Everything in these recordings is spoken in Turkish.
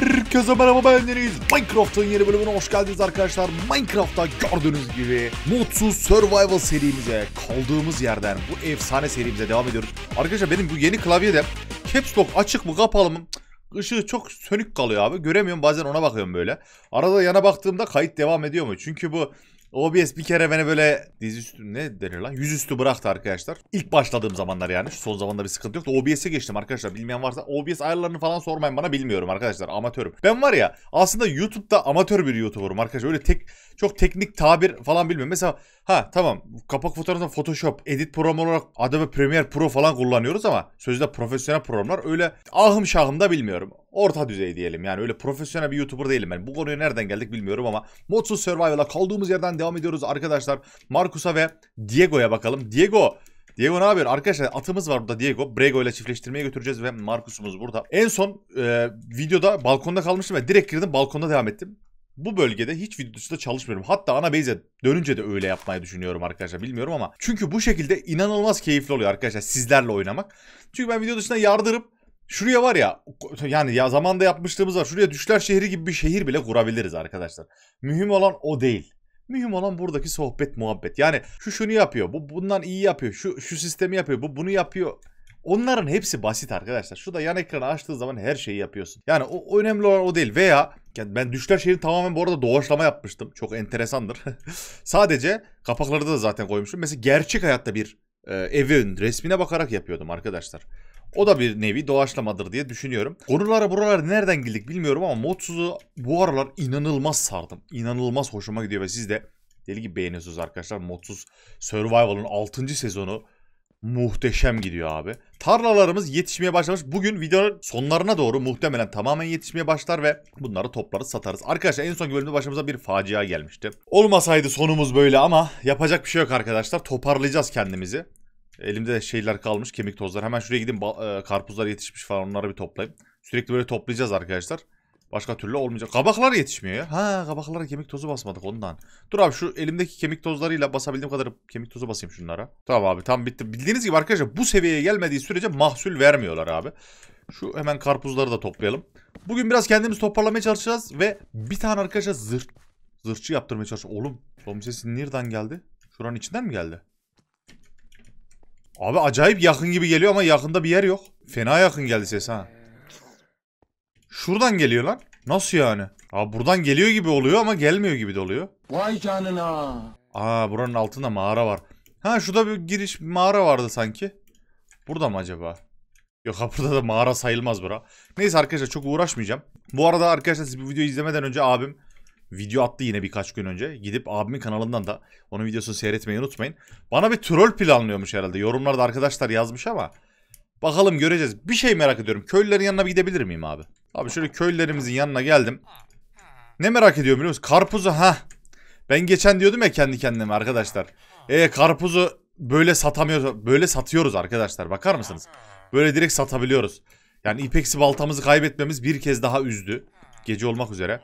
Herkese merhaba ben Deniz. Minecraft'ın yeni bölümüne hoş geldiniz arkadaşlar. Minecraft'ta gördüğünüz gibi Mutsuz Survival serimize kaldığımız yerden bu efsane serimize devam ediyoruz. Arkadaşlar benim bu yeni klavyede caps lock açık mı kapalı mı? Işığı çok sönük kalıyor abi. Göremiyorum bazen ona bakıyorum böyle. Arada yana baktığımda kayıt devam ediyor mu? Çünkü bu OBS bir kere beni böyle dizüstü ne denir lan? Yüzüstü bıraktı arkadaşlar. İlk başladığım zamanlar yani. son zamanda bir sıkıntı yoktu. OBS'e geçtim arkadaşlar. Bilmeyen varsa OBS ayarlarını falan sormayın bana bilmiyorum arkadaşlar. Amatörüm. Ben var ya aslında YouTube'da amatör bir YouTuber'ım arkadaşlar. Öyle tek çok teknik tabir falan bilmiyorum. Mesela ha tamam kapak fotoğrafında Photoshop, Edit programı olarak Adobe Premiere Pro falan kullanıyoruz ama sözde profesyonel programlar öyle ahım şahım da bilmiyorum. Orta düzey diyelim yani öyle profesyonel bir YouTuber değilim ben. Yani bu konuya nereden geldik bilmiyorum ama Modsuz Survival'a kaldığımız yerden devam ediyoruz arkadaşlar. Markus'a ve Diego'ya bakalım. Diego Diego ne yapıyor? Arkadaşlar atımız var burada Diego. Brego ile çiftleştirmeye götüreceğiz ve Markus'umuz burada. En son e, videoda balkonda kalmıştım ve direkt girdim balkonda devam ettim bu bölgede hiç videosu da çalışmıyorum. Hatta ana base'e dönünce de öyle yapmayı düşünüyorum arkadaşlar bilmiyorum ama. Çünkü bu şekilde inanılmaz keyifli oluyor arkadaşlar sizlerle oynamak. Çünkü ben video dışına yardırıp şuraya var ya yani ya zamanda yapmışlığımız var. Şuraya düşler şehri gibi bir şehir bile kurabiliriz arkadaşlar. Mühim olan o değil. Mühim olan buradaki sohbet muhabbet. Yani şu şunu yapıyor, bu bundan iyi yapıyor, şu şu sistemi yapıyor, bu bunu yapıyor. Onların hepsi basit arkadaşlar. Şu da yan ekranı açtığı zaman her şeyi yapıyorsun. Yani o önemli olan o değil. Veya yani ben Düşler Şehri tamamen bu arada doğaçlama yapmıştım. Çok enteresandır. Sadece kapakları da zaten koymuşum. Mesela gerçek hayatta bir e, evin resmine bakarak yapıyordum arkadaşlar. O da bir nevi doğaçlamadır diye düşünüyorum. Konulara buralara nereden girdik bilmiyorum ama modsuzu bu aralar inanılmaz sardım. İnanılmaz hoşuma gidiyor ve siz de deli gibi beğeniyorsunuz arkadaşlar. Modsuz Survival'ın 6. sezonu muhteşem gidiyor abi. Tarlalarımız yetişmeye başlamış. Bugün videonun sonlarına doğru muhtemelen tamamen yetişmeye başlar ve bunları toplarız satarız. Arkadaşlar en son bölümde başımıza bir facia gelmişti. Olmasaydı sonumuz böyle ama yapacak bir şey yok arkadaşlar. Toparlayacağız kendimizi. Elimde de şeyler kalmış kemik tozlar. Hemen şuraya gidin e, karpuzlar yetişmiş falan onları bir toplayayım. Sürekli böyle toplayacağız arkadaşlar. Başka türlü olmayacak. Kabaklar yetişmiyor ya. Ha kabaklara kemik tozu basmadık ondan. Dur abi şu elimdeki kemik tozlarıyla basabildiğim kadar kemik tozu basayım şunlara. Tamam abi tam bitti. Bildiğiniz gibi arkadaşlar bu seviyeye gelmediği sürece mahsul vermiyorlar abi. Şu hemen karpuzları da toplayalım. Bugün biraz kendimizi toparlamaya çalışacağız ve bir tane arkadaşa zırh, zırhçı yaptırmaya çalışacağız. Oğlum zombi sesi nereden geldi? Şuranın içinden mi geldi? Abi acayip yakın gibi geliyor ama yakında bir yer yok. Fena yakın geldi ses ha. Şuradan geliyor lan. Nasıl yani? Aa buradan geliyor gibi oluyor ama gelmiyor gibi de oluyor. Vay canına. Aa buranın altında mağara var. Ha şurada bir giriş bir mağara vardı sanki. Burada mı acaba? Yok ha burada da mağara sayılmaz bura. Neyse arkadaşlar çok uğraşmayacağım. Bu arada arkadaşlar siz bu videoyu izlemeden önce abim video attı yine birkaç gün önce. Gidip abimin kanalından da onun videosunu seyretmeyi unutmayın. Bana bir troll planlıyormuş herhalde. Yorumlarda arkadaşlar yazmış ama. Bakalım göreceğiz. Bir şey merak ediyorum. Köylülerin yanına bir gidebilir miyim abi? Abi şöyle köylerimizin yanına geldim. Ne merak ediyorum biliyor musun? Karpuzu ha. Ben geçen diyordum ya kendi kendime arkadaşlar. E karpuzu böyle satamıyoruz. Böyle satıyoruz arkadaşlar. Bakar mısınız? Böyle direkt satabiliyoruz. Yani ipeksi baltamızı kaybetmemiz bir kez daha üzdü. Gece olmak üzere.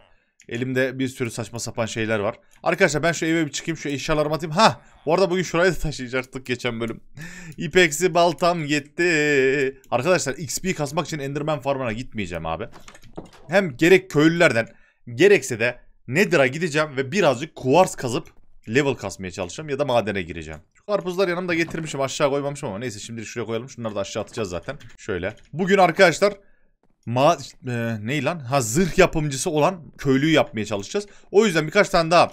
Elimde bir sürü saçma sapan şeyler var. Arkadaşlar ben şu eve bir çıkayım şu eşyalarımı atayım. Ha bu arada bugün şuraya da taşıyacaktık geçen bölüm. İpeksi baltam gitti. Arkadaşlar XP kasmak için Enderman farmına gitmeyeceğim abi. Hem gerek köylülerden gerekse de Nether'a gideceğim ve birazcık kuvars kazıp level kasmaya çalışacağım ya da madene gireceğim. Karpuzlar yanımda getirmişim aşağı koymamışım ama neyse şimdi şuraya koyalım. Şunları da aşağı atacağız zaten. Şöyle. Bugün arkadaşlar ma e, ne lan? Ha zırh yapımcısı olan köylüyü yapmaya çalışacağız. O yüzden birkaç tane daha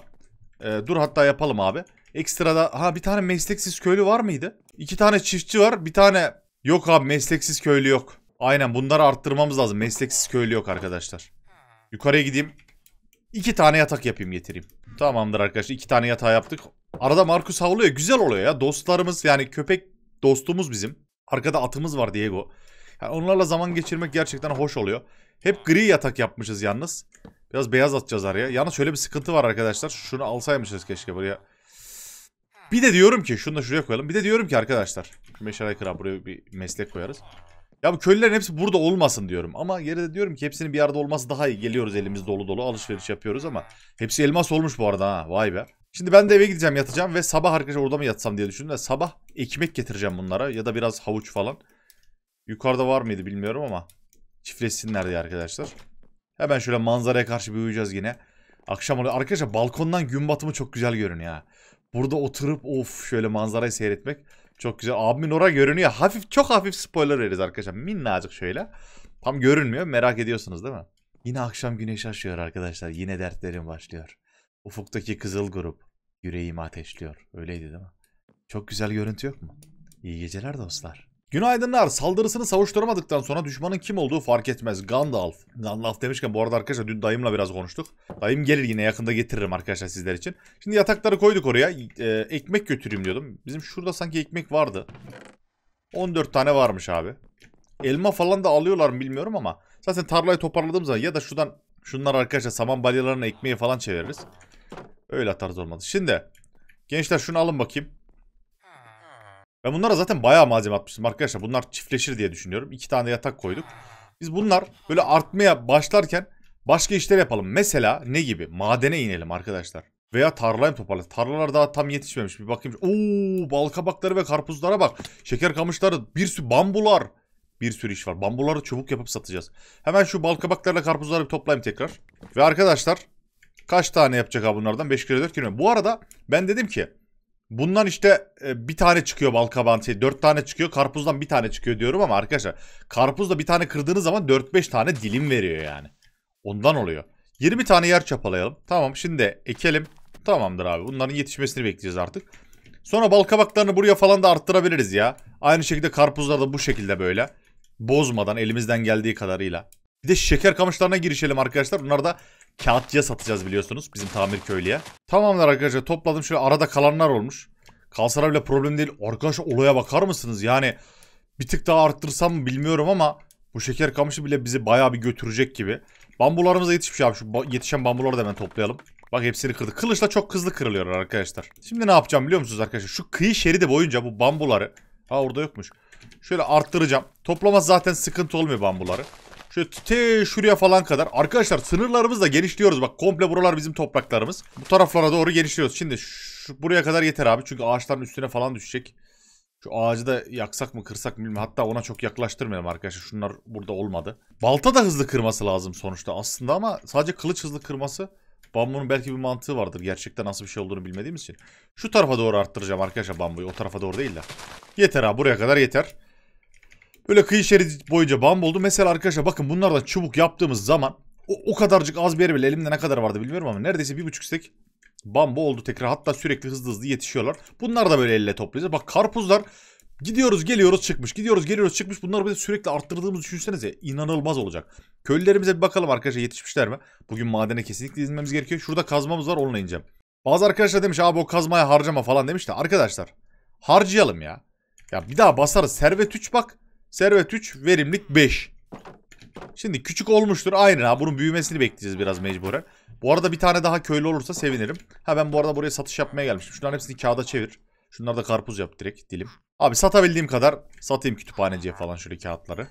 e, dur hatta yapalım abi. Ekstra ha bir tane mesleksiz köylü var mıydı? İki tane çiftçi var. Bir tane yok abi mesleksiz köylü yok. Aynen bunları arttırmamız lazım. Mesleksiz köylü yok arkadaşlar. Yukarıya gideyim. İki tane yatak yapayım getireyim. Tamamdır arkadaşlar. iki tane yatağı yaptık. Arada Markus havluyor Güzel oluyor ya. Dostlarımız yani köpek dostumuz bizim. Arkada atımız var Diego. Yani onlarla zaman geçirmek gerçekten hoş oluyor. Hep gri yatak yapmışız yalnız. Biraz beyaz atacağız araya. Yalnız şöyle bir sıkıntı var arkadaşlar. Şunu alsaymışız keşke buraya. Bir de diyorum ki şunu da şuraya koyalım. Bir de diyorum ki arkadaşlar. Şu meşaleyi buraya bir meslek koyarız. Ya bu köylülerin hepsi burada olmasın diyorum. Ama yere de diyorum ki hepsinin bir arada olması daha iyi. Geliyoruz elimiz dolu dolu alışveriş yapıyoruz ama. Hepsi elmas olmuş bu arada ha. Vay be. Şimdi ben de eve gideceğim yatacağım ve sabah arkadaşlar orada mı yatsam diye düşündüm. Sabah ekmek getireceğim bunlara ya da biraz havuç falan. Yukarıda var mıydı bilmiyorum ama çiftleşsinler diye arkadaşlar. Hemen şöyle manzaraya karşı bir uyuyacağız yine. Akşam oluyor. Arkadaşlar balkondan gün batımı çok güzel görünüyor Burada oturup of şöyle manzarayı seyretmek çok güzel. Abimin ora görünüyor. Hafif çok hafif spoiler veririz arkadaşlar. Minnacık şöyle. Tam görünmüyor. Merak ediyorsunuz değil mi? Yine akşam güneş açıyor arkadaşlar. Yine dertlerim başlıyor. Ufuktaki kızıl grup yüreğimi ateşliyor. Öyleydi değil mi? Çok güzel görüntü yok mu? İyi geceler dostlar. Günaydınlar. Saldırısını savuşturamadıktan sonra düşmanın kim olduğu fark etmez. Gandalf. Gandalf demişken bu arada arkadaşlar dün dayımla biraz konuştuk. Dayım gelir yine yakında getiririm arkadaşlar sizler için. Şimdi yatakları koyduk oraya. Ee, ekmek götüreyim diyordum. Bizim şurada sanki ekmek vardı. 14 tane varmış abi. Elma falan da alıyorlar mı bilmiyorum ama. Zaten tarlayı toparladığım zaman ya da şuradan şunlar arkadaşlar saman balyalarına ekmeği falan çeviririz. Öyle atarız olmadı. Şimdi gençler şunu alın bakayım. Ben bunlara zaten bayağı malzeme atmıştım arkadaşlar. Bunlar çiftleşir diye düşünüyorum. İki tane yatak koyduk. Biz bunlar böyle artmaya başlarken başka işler yapalım. Mesela ne gibi? Madene inelim arkadaşlar. Veya tarlayı toparlayalım. Tarlalar daha tam yetişmemiş. Bir bakayım. Oo, bal kabakları ve karpuzlara bak. Şeker kamışları, bir sürü bambular. Bir sürü iş var. Bambuları çubuk yapıp satacağız. Hemen şu bal kabaklarla karpuzları bir toplayayım tekrar. Ve arkadaşlar kaç tane yapacak abi bunlardan? 5 kere 4 kere. Bu arada ben dedim ki Bundan işte e, bir tane çıkıyor balkabağın şey. Dört tane çıkıyor. Karpuzdan bir tane çıkıyor diyorum ama arkadaşlar. Karpuzda bir tane kırdığınız zaman 4-5 tane dilim veriyor yani. Ondan oluyor. 20 tane yer çapalayalım. Tamam şimdi ekelim. Tamamdır abi. Bunların yetişmesini bekleyeceğiz artık. Sonra balkabaklarını buraya falan da arttırabiliriz ya. Aynı şekilde karpuzlar da bu şekilde böyle. Bozmadan elimizden geldiği kadarıyla. Bir de şeker kamışlarına girişelim arkadaşlar. Bunları da kağıtçıya satacağız biliyorsunuz. Bizim tamir köylüye. Tamamlar arkadaşlar topladım. Şöyle arada kalanlar olmuş. Kalsalar bile problem değil. Arkadaşlar olaya bakar mısınız? Yani bir tık daha arttırsam mı bilmiyorum ama bu şeker kamışı bile bizi bayağı bir götürecek gibi. Bambularımıza yetişmiş abi. Şu ba yetişen bambuları da hemen toplayalım. Bak hepsini kırdık. Kılıçla çok hızlı kırılıyor arkadaşlar. Şimdi ne yapacağım biliyor musunuz arkadaşlar? Şu kıyı şeridi boyunca bu bambuları... Ha orada yokmuş. Şöyle arttıracağım. Toplaması zaten sıkıntı olmuyor bambuları. Şöyle tüte şuraya falan kadar. Arkadaşlar sınırlarımız da genişliyoruz. Bak komple buralar bizim topraklarımız. Bu taraflara doğru genişliyoruz. Şimdi şu, buraya kadar yeter abi. Çünkü ağaçların üstüne falan düşecek. Şu ağacı da yaksak mı kırsak mı bilmiyorum. Hatta ona çok yaklaştırmayalım arkadaşlar. Şunlar burada olmadı. Balta da hızlı kırması lazım sonuçta aslında ama sadece kılıç hızlı kırması bambunun belki bir mantığı vardır. Gerçekten nasıl bir şey olduğunu bilmediğimiz için. Şu tarafa doğru arttıracağım arkadaşlar bambuyu. O tarafa doğru değil de. Yeter abi buraya kadar yeter. Böyle kıyı şeridi boyunca bam oldu. Mesela arkadaşlar bakın bunlardan çubuk yaptığımız zaman o, o kadarcık az bir yer bile elimde ne kadar vardı bilmiyorum ama neredeyse bir buçuk stek bambu oldu tekrar. Hatta sürekli hızlı hızlı yetişiyorlar. Bunlar da böyle elle toplayacağız. Bak karpuzlar gidiyoruz geliyoruz çıkmış. Gidiyoruz geliyoruz çıkmış. Bunları böyle sürekli arttırdığımızı düşünsenize inanılmaz olacak. Köylerimize bir bakalım arkadaşlar yetişmişler mi? Bugün madene kesinlikle izinmemiz gerekiyor. Şurada kazmamız var onunla ineceğim. Bazı arkadaşlar demiş abi o kazmaya harcama falan demiş de arkadaşlar harcayalım ya. Ya bir daha basarız. Servet 3 bak. Servet 3, verimlik 5. Şimdi küçük olmuştur. Aynen ha bunun büyümesini bekleyeceğiz biraz mecbure. Bu arada bir tane daha köylü olursa sevinirim. Ha ben bu arada buraya satış yapmaya gelmiştim. Şunların hepsini kağıda çevir. Şunları da karpuz yap direkt dilim. Abi satabildiğim kadar satayım kütüphaneciye falan şöyle kağıtları.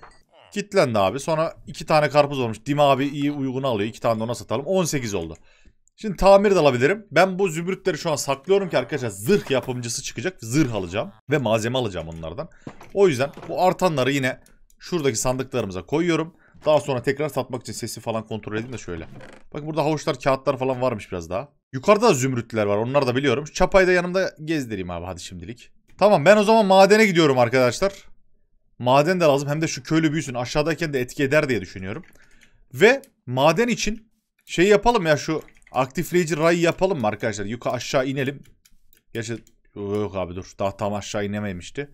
Kitlendi abi. Sonra iki tane karpuz olmuş. Dim abi iyi uygun alıyor. İki tane de ona satalım. 18 oldu. Şimdi tamir de alabilirim. Ben bu zümrütleri şu an saklıyorum ki arkadaşlar zırh yapımcısı çıkacak. Zırh alacağım ve malzeme alacağım onlardan. O yüzden bu artanları yine şuradaki sandıklarımıza koyuyorum. Daha sonra tekrar satmak için sesi falan kontrol edeyim de şöyle. Bakın burada havuçlar, kağıtlar falan varmış biraz daha. Yukarıda da zümrütler var. Onları da biliyorum. çapayı da yanımda gezdireyim abi hadi şimdilik. Tamam ben o zaman madene gidiyorum arkadaşlar. Maden de lazım. Hem de şu köylü büyüsün. Aşağıdayken de etki eder diye düşünüyorum. Ve maden için şey yapalım ya şu Aktifleyici ray yapalım mı arkadaşlar? Yukarı aşağı inelim. Gerçi yok abi dur. Daha tam aşağı inememişti.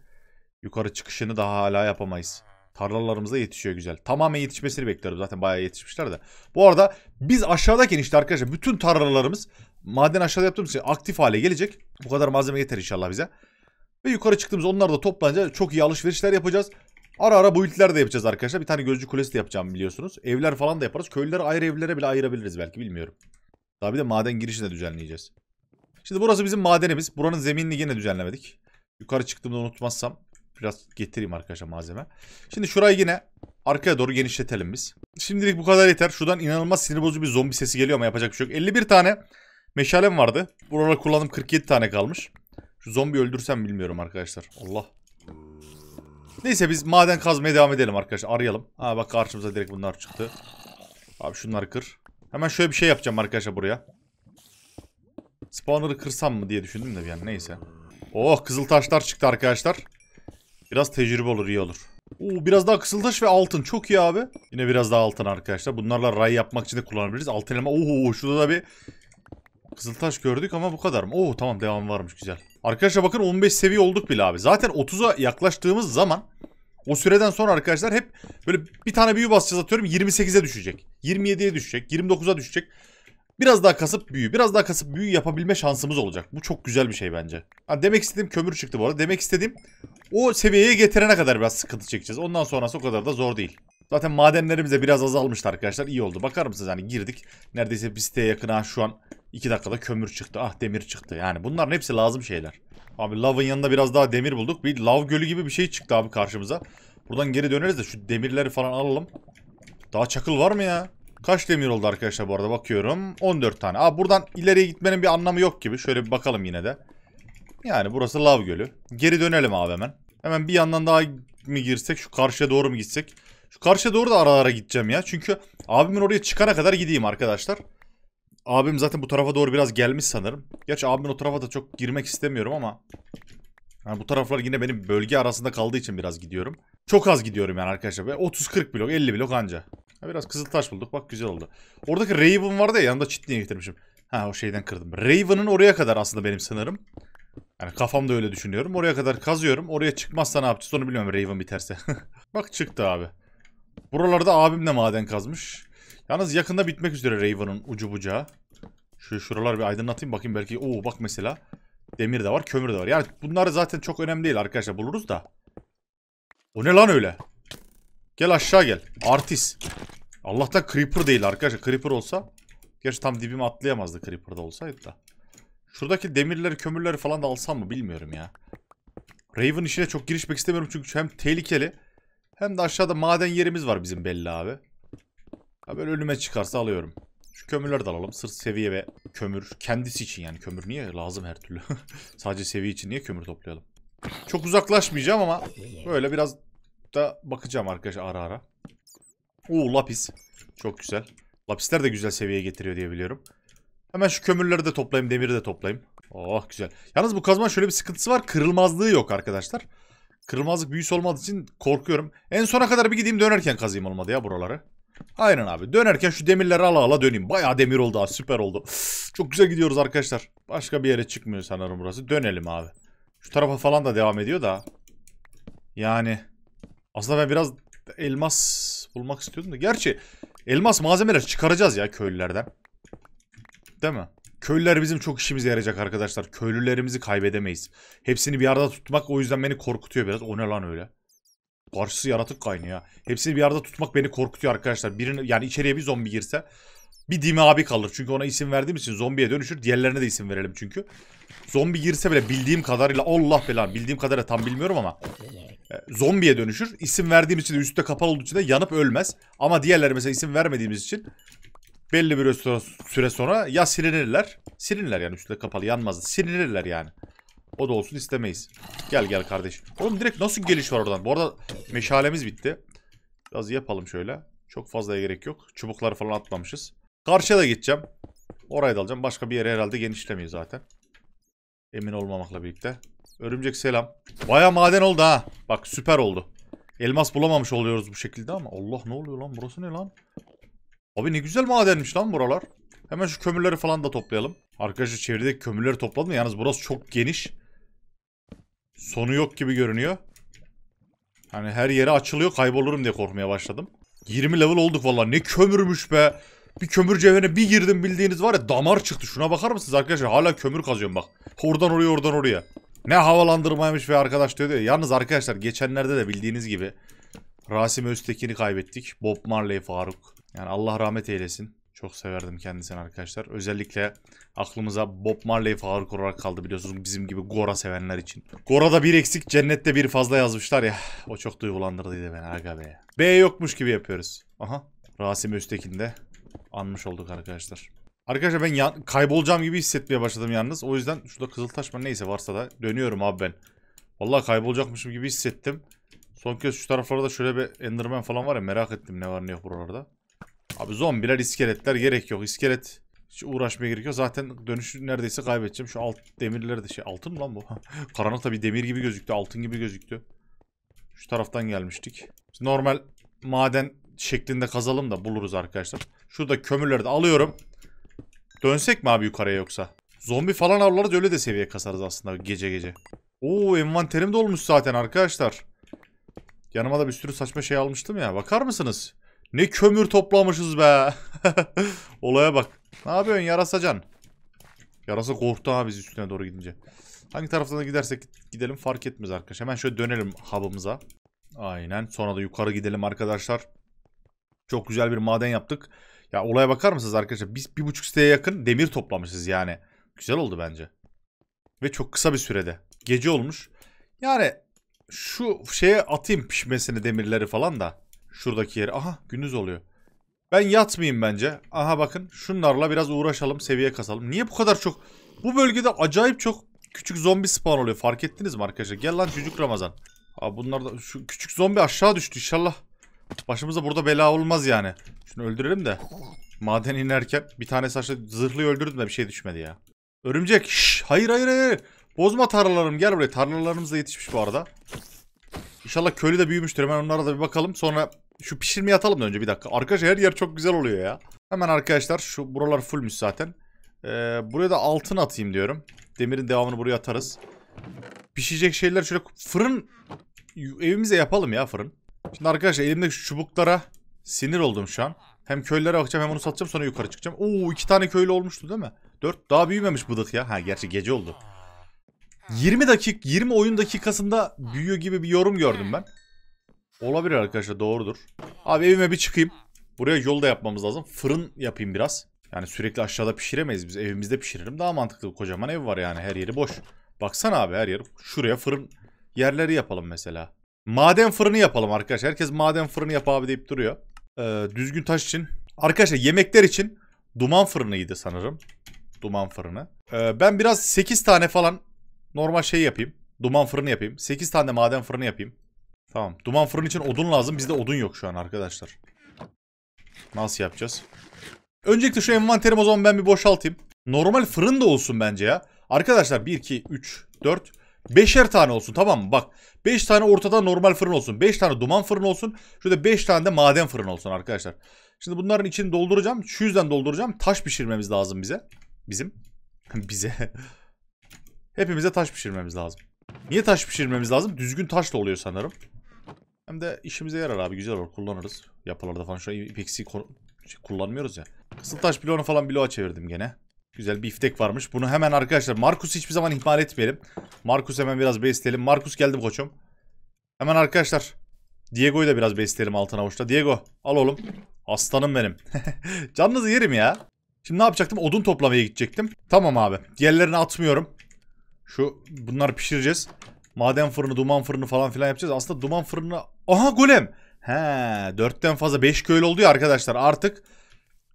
Yukarı çıkışını daha hala yapamayız. Tarlalarımıza yetişiyor güzel. Tamamen yetişmesini bekliyorum. Zaten bayağı yetişmişler de. Bu arada biz aşağıdayken işte arkadaşlar bütün tarlalarımız maden aşağıda yaptığımız için aktif hale gelecek. Bu kadar malzeme yeter inşallah bize. Ve yukarı çıktığımız onlar da toplanca çok iyi alışverişler yapacağız. Ara ara build'ler de yapacağız arkadaşlar. Bir tane gözcü kulesi de yapacağım biliyorsunuz. Evler falan da yaparız. Köylüleri ayrı evlere bile ayırabiliriz belki bilmiyorum. Daha bir de maden girişi de düzenleyeceğiz. Şimdi burası bizim madenimiz. Buranın zeminini yine düzenlemedik. Yukarı çıktığımda unutmazsam biraz getireyim arkadaşlar malzeme. Şimdi şurayı yine arkaya doğru genişletelim biz. Şimdilik bu kadar yeter. Şuradan inanılmaz sinir bozucu bir zombi sesi geliyor ama yapacak bir şey yok. 51 tane meşalem vardı. burada kullandım 47 tane kalmış. Şu zombi öldürsem bilmiyorum arkadaşlar. Allah. Neyse biz maden kazmaya devam edelim arkadaşlar. Arayalım. Ha bak karşımıza direkt bunlar çıktı. Abi şunları kır. Hemen şöyle bir şey yapacağım arkadaşlar buraya. Spawner'ı kırsam mı diye düşündüm de yani neyse. Oh kızıl taşlar çıktı arkadaşlar. Biraz tecrübe olur iyi olur. Oo, biraz daha kızıl taş ve altın. Çok iyi abi. Yine biraz daha altın arkadaşlar. Bunlarla ray yapmak için de kullanabiliriz. Altın elma. Oo, şurada da bir taş gördük ama bu kadar mı? Oo, tamam devam varmış güzel. Arkadaşlar bakın 15 seviye olduk bile abi. Zaten 30'a yaklaştığımız zaman o süreden sonra arkadaşlar hep böyle bir tane büyü basacağız atıyorum 28'e düşecek. 27'ye düşecek. 29'a düşecek. Biraz daha kasıp büyü, biraz daha kasıp büyü yapabilme şansımız olacak. Bu çok güzel bir şey bence. Ha, demek istediğim kömür çıktı bu arada. Demek istediğim o seviyeye getirene kadar biraz sıkıntı çekeceğiz. Ondan sonrası o kadar da zor değil. Zaten madenlerimiz de biraz azalmıştı arkadaşlar. İyi oldu. Bakar mısınız hani girdik. Neredeyse bir siteye yakın ha şu an 2 dakikada kömür çıktı. Ah demir çıktı. Yani bunların hepsi lazım şeyler. Abi lavın yanında biraz daha demir bulduk. Bir lav gölü gibi bir şey çıktı abi karşımıza. Buradan geri döneriz de şu demirleri falan alalım. Daha çakıl var mı ya? Kaç demir oldu arkadaşlar bu arada bakıyorum. 14 tane. Aa buradan ileriye gitmenin bir anlamı yok gibi. Şöyle bir bakalım yine de. Yani burası lav gölü. Geri dönelim abi hemen. Hemen bir yandan daha mı girsek? Şu karşıya doğru mu gitsek? Şu karşıya doğru da aralara gideceğim ya. Çünkü abimin oraya çıkana kadar gideyim arkadaşlar. Abim zaten bu tarafa doğru biraz gelmiş sanırım. Gerçi abimin o tarafa da çok girmek istemiyorum ama. Yani bu taraflar yine benim bölge arasında kaldığı için biraz gidiyorum. Çok az gidiyorum yani arkadaşlar. 30-40 blok 50 blok anca. Ha, biraz kızıltaş bulduk bak güzel oldu. Oradaki Raven vardı ya yanında çit getirmişim. Ha o şeyden kırdım. Raven'ın oraya kadar aslında benim sınırım. Yani kafamda öyle düşünüyorum. Oraya kadar kazıyorum. Oraya çıkmazsa ne yapacağız onu bilmiyorum Raven biterse. bak çıktı abi. Buralarda abim de maden kazmış. Yalnız yakında bitmek üzere Raven'ın ucu bucağı. Şu şuralar bir aydınlatayım bakayım belki. Oo bak mesela. Demir de var, kömür de var. Yani bunlar zaten çok önemli değil arkadaşlar. Buluruz da. O ne lan öyle? Gel aşağı gel. Artist. Allah'tan Creeper değil arkadaşlar. Creeper olsa. Gerçi tam dibime atlayamazdı Creeper'da olsaydı da. Şuradaki demirleri, kömürleri falan da alsam mı bilmiyorum ya. Raven işine çok girişmek istemiyorum çünkü hem tehlikeli hem de aşağıda maden yerimiz var bizim belli abi. Ha böyle önüme çıkarsa alıyorum. Şu kömürler de alalım. Sırf seviye ve kömür. Kendisi için yani. Kömür niye? Lazım her türlü. Sadece seviye için niye kömür toplayalım? Çok uzaklaşmayacağım ama böyle biraz da bakacağım arkadaşlar ara ara. Oo lapis. Çok güzel. Lapisler de güzel seviye getiriyor diye biliyorum. Hemen şu kömürleri de toplayayım. Demiri de toplayayım. Oh güzel. Yalnız bu kazma şöyle bir sıkıntısı var. Kırılmazlığı yok arkadaşlar. Kırılmazlık büyüsü olmadığı için korkuyorum. En sona kadar bir gideyim dönerken kazayım olmadı ya buraları. Aynen abi. Dönerken şu demirleri ala ala döneyim. Bayağı demir oldu abi. Süper oldu. Çok güzel gidiyoruz arkadaşlar. Başka bir yere çıkmıyor sanırım burası. Dönelim abi. Şu tarafa falan da devam ediyor da. Yani. Aslında ben biraz elmas bulmak istiyordum da. Gerçi elmas malzemeler çıkaracağız ya köylülerden. Değil mi? Köylüler bizim çok işimize yarayacak arkadaşlar. Köylülerimizi kaybedemeyiz. Hepsini bir arada tutmak o yüzden beni korkutuyor biraz. O ne lan öyle? Karşısı yaratık kaynıyor. Hepsini bir arada tutmak beni korkutuyor arkadaşlar. Birini yani içeriye bir zombi girse bir Dimi abi kalır. Çünkü ona isim verdiğim için zombiye dönüşür. Diğerlerine de isim verelim çünkü. Zombi girse bile bildiğim kadarıyla Allah belanı bildiğim kadarıyla tam bilmiyorum ama e, zombiye dönüşür. İsim verdiğim için de üstte kapalı olduğu için de yanıp ölmez. Ama diğerleri mesela isim vermediğimiz için belli bir süre sonra ya silinirler. Silinirler yani üstte kapalı yanmaz. Silinirler yani. O da olsun istemeyiz. Gel gel kardeş. Oğlum direkt nasıl geliş var oradan? Bu arada meşalemiz bitti. Biraz yapalım şöyle. Çok fazla gerek yok. Çubukları falan atlamışız. Karşıya da geçeceğim. Oraya da alacağım. Başka bir yere herhalde genişlemiyor zaten. Emin olmamakla birlikte. Örümcek selam. Baya maden oldu ha. Bak süper oldu. Elmas bulamamış oluyoruz bu şekilde ama. Allah ne oluyor lan? Burası ne lan? Abi ne güzel madenmiş lan buralar. Hemen şu kömürleri falan da toplayalım. Arkadaşlar çevredeki kömürleri topladım. Yalnız burası çok geniş sonu yok gibi görünüyor. Hani her yere açılıyor kaybolurum diye korkmaya başladım. 20 level olduk valla ne kömürmüş be. Bir kömür cevherine bir girdim bildiğiniz var ya damar çıktı. Şuna bakar mısınız arkadaşlar? Hala kömür kazıyorum bak. Oradan oraya oradan oraya. Ne havalandırmaymış be arkadaş diyor diyor. Yalnız arkadaşlar geçenlerde de bildiğiniz gibi Rasim Öztekin'i kaybettik. Bob Marley Faruk. Yani Allah rahmet eylesin. Çok severdim kendisini arkadaşlar. Özellikle aklımıza Bob Marley Faruk olarak kaldı biliyorsunuz bizim gibi Gora sevenler için. Gora'da bir eksik cennette bir fazla yazmışlar ya. O çok duygulandırdıydı beni aga be. B yokmuş gibi yapıyoruz. Aha. Rasim Öztekin de anmış olduk arkadaşlar. Arkadaşlar ben kaybolacağım gibi hissetmeye başladım yalnız. O yüzden şurada kızıl taş mı neyse varsa da dönüyorum abi ben. Vallahi kaybolacakmışım gibi hissettim. Son kez şu taraflarda şöyle bir Enderman falan var ya merak ettim ne var ne yok buralarda. Abi zombiler, iskeletler gerek yok. İskelet hiç uğraşmaya gerek yok. Zaten dönüşü neredeyse kaybedeceğim. Şu alt demirleri de şey altın mı lan bu? Karanlıkta tabi demir gibi gözüktü. Altın gibi gözüktü. Şu taraftan gelmiştik. Biz normal maden şeklinde kazalım da buluruz arkadaşlar. Şurada kömürleri de alıyorum. Dönsek mi abi yukarıya yoksa? Zombi falan avlarız öyle de seviye kasarız aslında gece gece. Oo envanterim dolmuş zaten arkadaşlar. Yanıma da bir sürü saçma şey almıştım ya. Bakar mısınız? Ne kömür toplamışız be. Olaya bak. Ne yapıyorsun yarasacan? Yarasa korktu ha biz üstüne doğru gidince. Hangi taraftan da gidersek gidelim fark etmez arkadaşlar. Hemen şöyle dönelim hub'ımıza. Aynen. Sonra da yukarı gidelim arkadaşlar. Çok güzel bir maden yaptık. Ya olaya bakar mısınız arkadaşlar? Biz bir buçuk siteye yakın demir toplamışız yani. Güzel oldu bence. Ve çok kısa bir sürede. Gece olmuş. Yani şu şeye atayım pişmesini demirleri falan da. Şuradaki yeri. Aha gündüz oluyor. Ben yatmayayım bence. Aha bakın şunlarla biraz uğraşalım. Seviye kasalım. Niye bu kadar çok? Bu bölgede acayip çok küçük zombi spawn oluyor. Fark ettiniz mi arkadaşlar? Gel lan çocuk Ramazan. Abi bunlar da şu küçük zombi aşağı düştü inşallah. Başımıza burada bela olmaz yani. Şunu öldürelim de. Maden inerken bir tane saçlı zırhlıyı öldürdüm de bir şey düşmedi ya. Örümcek. Şş, hayır hayır hayır. Bozma tarlalarım gel buraya. Tarlalarımız da yetişmiş bu arada. İnşallah köylü de büyümüştür. Hemen onlara da bir bakalım. Sonra şu pişirmeyi atalım da önce bir dakika. Arkadaşlar her yer çok güzel oluyor ya. Hemen arkadaşlar şu buralar fullmüş zaten. Ee, buraya da altın atayım diyorum. Demirin devamını buraya atarız. Pişecek şeyler şöyle fırın evimize yapalım ya fırın. Şimdi arkadaşlar elimdeki şu çubuklara sinir oldum şu an. Hem köylere bakacağım hem onu satacağım sonra yukarı çıkacağım. Oo iki tane köylü olmuştu değil mi? Dört daha büyümemiş bıdık ya. Ha gerçi gece oldu. 20 dakik 20 oyun dakikasında büyüyor gibi bir yorum gördüm ben. Olabilir arkadaşlar doğrudur. Abi evime bir çıkayım. Buraya yolda yapmamız lazım. Fırın yapayım biraz. Yani sürekli aşağıda pişiremeyiz biz. Evimizde pişiririm. Daha mantıklı. Kocaman ev var yani. Her yeri boş. Baksana abi her yeri Şuraya fırın yerleri yapalım mesela. Maden fırını yapalım arkadaşlar. Herkes maden fırını yap abi deyip duruyor. Ee, düzgün taş için. Arkadaşlar yemekler için duman fırınıydı sanırım. Duman fırını. Ee, ben biraz 8 tane falan Normal şey yapayım. Duman fırını yapayım. 8 tane maden fırını yapayım. Tamam. Duman fırın için odun lazım. Bizde odun yok şu an arkadaşlar. Nasıl yapacağız? Öncelikle şu envanterimi o zaman ben bir boşaltayım. Normal fırın da olsun bence ya. Arkadaşlar 1, 2, 3, 4, 5'er tane olsun tamam mı? Bak 5 tane ortada normal fırın olsun. 5 tane duman fırın olsun. Şurada 5 tane de maden fırın olsun arkadaşlar. Şimdi bunların içini dolduracağım. Şu yüzden dolduracağım. Taş pişirmemiz lazım bize. Bizim. bize. Hepimize taş pişirmemiz lazım. Niye taş pişirmemiz lazım? Düzgün taş da oluyor sanırım. Hem de işimize yarar abi. Güzel olur. Kullanırız. Yapılarda falan. Şu ipeksi şey, kullanmıyoruz ya. taş bloğunu falan bloğa çevirdim gene. Güzel biftek varmış. Bunu hemen arkadaşlar. Markus hiçbir zaman ihmal etmeyelim. Markus hemen biraz besleyelim. Markus geldim koçum. Hemen arkadaşlar. Diego'yu da biraz besleyelim altın avuçta. Diego al oğlum. Aslanım benim. Canınızı yerim ya. Şimdi ne yapacaktım? Odun toplamaya gidecektim. Tamam abi. Diğerlerini atmıyorum. Şu bunlar pişireceğiz. Maden fırını, duman fırını falan filan yapacağız. Aslında duman fırını... Aha golem! He, dörtten fazla beş köylü oldu ya arkadaşlar. Artık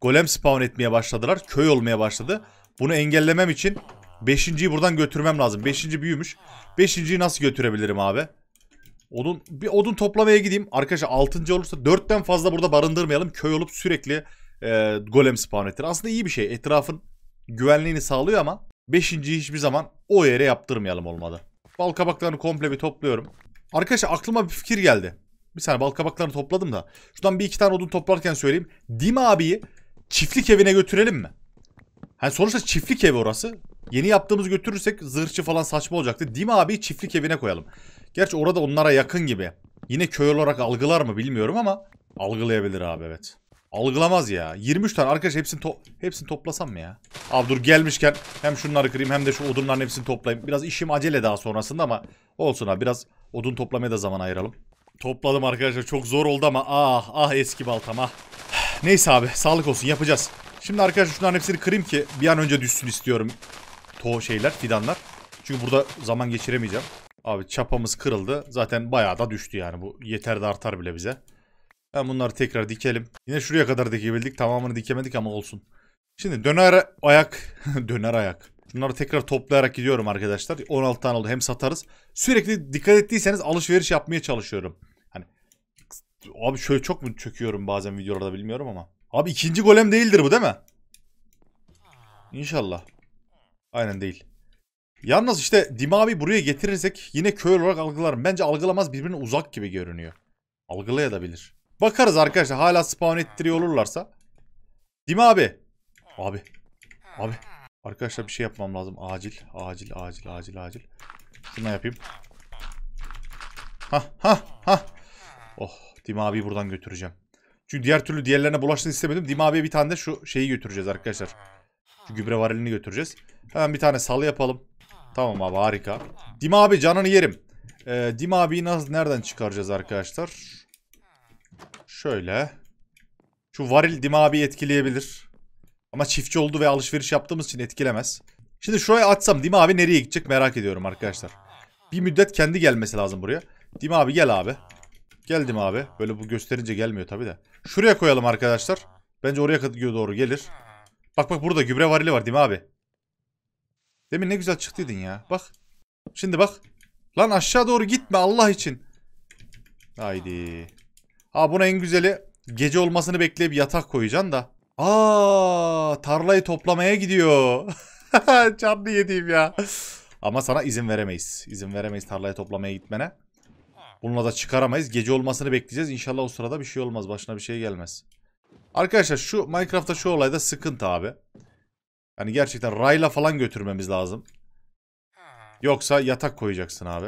golem spawn etmeye başladılar. Köy olmaya başladı. Bunu engellemem için beşinciyi buradan götürmem lazım. Beşinci büyümüş. Beşinciyi nasıl götürebilirim abi? Odun, bir odun toplamaya gideyim. Arkadaşlar altıncı olursa dörtten fazla burada barındırmayalım. Köy olup sürekli e, golem spawn ettir. Aslında iyi bir şey. Etrafın güvenliğini sağlıyor ama Beşinci hiçbir zaman o yere yaptırmayalım olmadı. Bal kabaklarını komple bir topluyorum. Arkadaşlar aklıma bir fikir geldi. Bir saniye bal kabaklarını topladım da. Şuradan bir iki tane odun toplarken söyleyeyim. Dim abiyi çiftlik evine götürelim mi? Hani sonuçta çiftlik evi orası. Yeni yaptığımız götürürsek zırhçı falan saçma olacaktı. Dim abi'yi çiftlik evine koyalım. Gerçi orada onlara yakın gibi. Yine köy olarak algılar mı bilmiyorum ama algılayabilir abi evet. Algılamaz ya. 23 tane arkadaş hepsini, to hepsini toplasam mı ya? Abi dur gelmişken hem şunları kırayım hem de şu odunların hepsini toplayayım. Biraz işim acele daha sonrasında ama olsun abi biraz odun toplamaya da zaman ayıralım. Topladım arkadaşlar çok zor oldu ama ah ah eski baltam ah. Neyse abi sağlık olsun yapacağız. Şimdi arkadaşlar şunların hepsini kırayım ki bir an önce düşsün istiyorum. To şeyler fidanlar. Çünkü burada zaman geçiremeyeceğim. Abi çapamız kırıldı. Zaten bayağı da düştü yani bu yeter de artar bile bize. Ben bunları tekrar dikelim. Yine şuraya kadar dikebildik. Tamamını dikemedik ama olsun. Şimdi döner ayak. döner ayak. Bunları tekrar toplayarak gidiyorum arkadaşlar. 16 tane oldu. Hem satarız. Sürekli dikkat ettiyseniz alışveriş yapmaya çalışıyorum. Hani abi şöyle çok mu çöküyorum bazen videolarda bilmiyorum ama. Abi ikinci golem değildir bu değil mi? İnşallah. Aynen değil. Yalnız işte Dimavi buraya getirirsek yine köy olarak algılarım. Bence algılamaz birbirine uzak gibi görünüyor. Algılayabilir. Bakarız arkadaşlar hala spawn ettiriyor olurlarsa. Değil mi abi? Abi. Abi. Arkadaşlar bir şey yapmam lazım. Acil. Acil. Acil. Acil. Acil. Şunu yapayım. Hah. Hah. Hah. Oh. Dim abi buradan götüreceğim. Çünkü diğer türlü diğerlerine bulaşsın istemedim. Dim abiye bir tane de şu şeyi götüreceğiz arkadaşlar. Şu gübre varilini götüreceğiz. Hemen bir tane salı yapalım. Tamam abi harika. Dim abi canını yerim. Ee, Dim abiyi nasıl nereden çıkaracağız arkadaşlar? Şöyle. Şu varil abi etkileyebilir. Ama çiftçi oldu ve alışveriş yaptığımız için etkilemez. Şimdi şurayı açsam Dim abi nereye gidecek merak ediyorum arkadaşlar. Bir müddet kendi gelmesi lazım buraya. Dim abi gel abi. Geldim abi. Böyle bu gösterince gelmiyor tabi de. Şuraya koyalım arkadaşlar. Bence oraya doğru gelir. Bak bak burada gübre varili var Dim abi. Demin ne güzel çıktıydın ya. Bak. Şimdi bak. Lan aşağı doğru gitme Allah için. Haydi. Ha buna en güzeli gece olmasını bekleyip yatak koyacaksın da. Aa tarlayı toplamaya gidiyor. Canlı yediğim ya. Ama sana izin veremeyiz. İzin veremeyiz tarlayı toplamaya gitmene. Bununla da çıkaramayız. Gece olmasını bekleyeceğiz. İnşallah o sırada bir şey olmaz. Başına bir şey gelmez. Arkadaşlar şu Minecraft'ta şu olayda sıkıntı abi. Yani gerçekten rayla falan götürmemiz lazım. Yoksa yatak koyacaksın abi.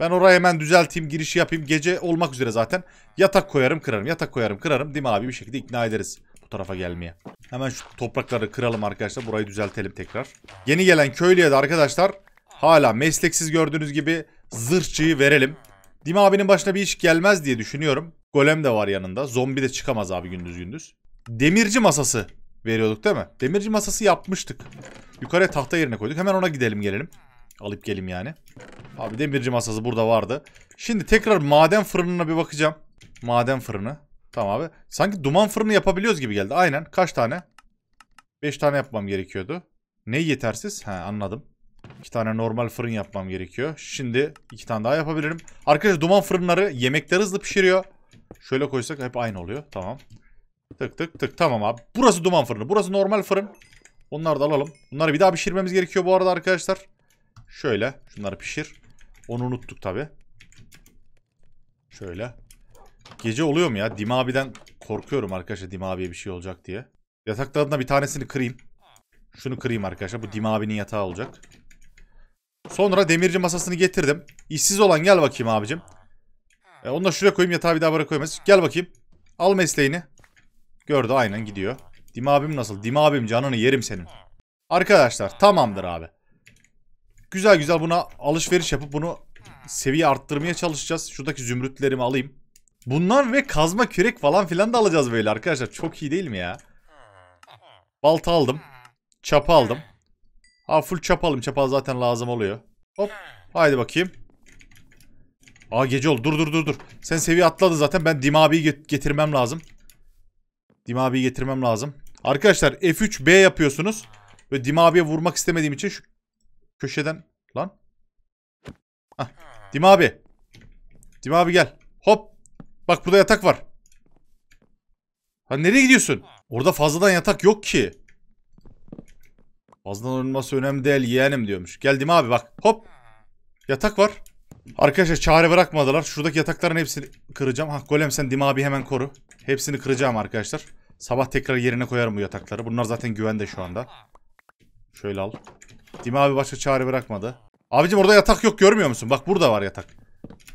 Ben oraya hemen düzelteyim girişi yapayım. Gece olmak üzere zaten. Yatak koyarım kırarım. Yatak koyarım kırarım. Değil abi bir şekilde ikna ederiz bu tarafa gelmeye. Hemen şu toprakları kıralım arkadaşlar. Burayı düzeltelim tekrar. Yeni gelen köylüye de arkadaşlar hala mesleksiz gördüğünüz gibi zırhçıyı verelim. Dim abinin başına bir iş gelmez diye düşünüyorum. Golem de var yanında. Zombi de çıkamaz abi gündüz gündüz. Demirci masası veriyorduk değil mi? Demirci masası yapmıştık. Yukarıya tahta yerine koyduk. Hemen ona gidelim gelelim. Alıp gelim yani. Abi demirci masası burada vardı. Şimdi tekrar maden fırınına bir bakacağım. Maden fırını. Tamam abi. Sanki duman fırını yapabiliyoruz gibi geldi. Aynen. Kaç tane? 5 tane yapmam gerekiyordu. Ne yetersiz? He anladım. 2 tane normal fırın yapmam gerekiyor. Şimdi 2 tane daha yapabilirim. Arkadaşlar duman fırınları yemekleri hızlı pişiriyor. Şöyle koysak hep aynı oluyor. Tamam. Tık tık tık. Tamam abi. Burası duman fırını. Burası normal fırın. Onları da alalım. Bunları bir daha pişirmemiz gerekiyor bu arada arkadaşlar. Şöyle şunları pişir. Onu unuttuk tabi. Şöyle. Gece oluyor mu ya? Dim abiden korkuyorum arkadaşlar Dim abiye bir şey olacak diye. Yataklarından bir tanesini kırayım. Şunu kırayım arkadaşlar. Bu Dim abinin yatağı olacak. Sonra demirci masasını getirdim. İşsiz olan gel bakayım abicim. E, onu da şuraya koyayım yatağı bir daha bırak koymayız. Gel bakayım. Al mesleğini. Gördü aynen gidiyor. Dim abim nasıl? Dim abim canını yerim senin. Arkadaşlar tamamdır abi. Güzel güzel buna alışveriş yapıp bunu seviye arttırmaya çalışacağız. Şuradaki zümrütlerimi alayım. Bunlar ve kazma kürek falan filan da alacağız böyle arkadaşlar. Çok iyi değil mi ya? Balta aldım. Çapa aldım. Ha full çapa alayım. Çapa zaten lazım oluyor. Hop. Haydi bakayım. Aa gece oldu. Dur dur dur dur. Sen seviye atladın zaten. Ben Dim abiyi getirmem lazım. Dim abiyi getirmem lazım. Arkadaşlar F3B yapıyorsunuz. Ve Dim abiye vurmak istemediğim için şu köşeden. Lan. ah, Dim abi. Dim abi gel. Hop. Bak burada yatak var. Ha nereye gidiyorsun? Orada fazladan yatak yok ki. Fazladan olması önemli değil yeğenim diyormuş. Geldim abi bak. Hop. Yatak var. Arkadaşlar çare bırakmadılar. Şuradaki yatakların hepsini kıracağım. Ha golem sen Dim abi hemen koru. Hepsini kıracağım arkadaşlar. Sabah tekrar yerine koyarım bu yatakları. Bunlar zaten güvende şu anda. Şöyle al. Dimi abi başka çare bırakmadı. Abicim orada yatak yok görmüyor musun? Bak burada var yatak.